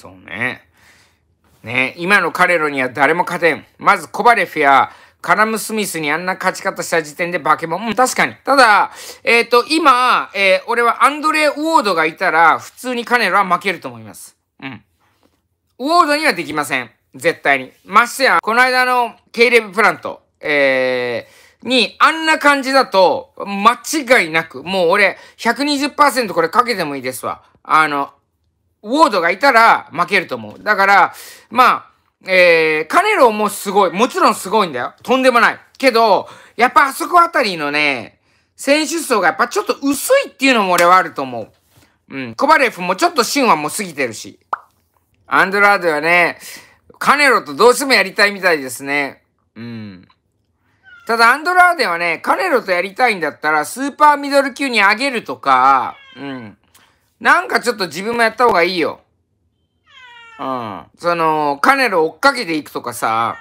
そうね。ね今の彼らには誰も勝てん。まずコバレフやカラム・スミスにあんな勝ち方した時点で化け物。うん、確かに。ただ、えっ、ー、と、今、えー、俺はアンドレ・ウォードがいたら、普通に彼らは負けると思います。うん。ウォードにはできません。絶対に。ましてや、この間のケイレブ・プラント、えー、に、あんな感じだと、間違いなく、もう俺、120%これかけてもいいですわ。あの、ウォードがいたら負けると思う。だから、まあ、えー、カネロもすごい。もちろんすごいんだよ。とんでもない。けど、やっぱあそこあたりのね、選手層がやっぱちょっと薄いっていうのも俺はあると思う。うん。コバレフもちょっとシンはもう過ぎてるし。アンドラードはね、カネロとどうしてもやりたいみたいですね。うん。ただ、アンドラーデはね、カネロとやりたいんだったら、スーパーミドル級に上げるとか、うん。なんかちょっと自分もやった方がいいよ。うん。その、カネル追っかけていくとかさ、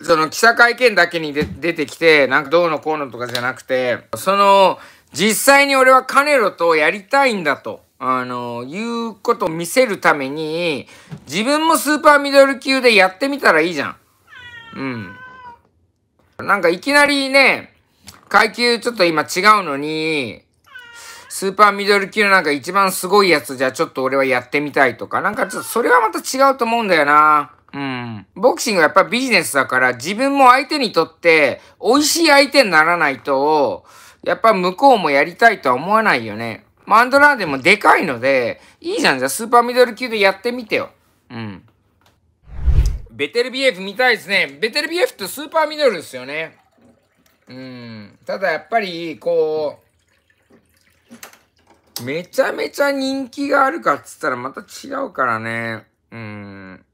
その記者会見だけにで出てきて、なんかどうのこうのとかじゃなくて、その、実際に俺はカネロとやりたいんだと、あの、いうことを見せるために、自分もスーパーミドル級でやってみたらいいじゃん。うん。なんかいきなりね、階級ちょっと今違うのに、スーパーミドル級のなんか一番すごいやつじゃちょっと俺はやってみたいとか、なんかちょっとそれはまた違うと思うんだよな。うん。ボクシングはやっぱビジネスだから自分も相手にとって美味しい相手にならないと、やっぱ向こうもやりたいとは思わないよね。マンドラーデもでかいので、いいじゃん、じゃあスーパーミドル級でやってみてよ。うん。ベテルビエフ見たいですね。ベテルビエフってスーパーミドルですよね。うん。ただやっぱり、こう、めちゃめちゃ人気があるかっつったらまた違うからね。うん。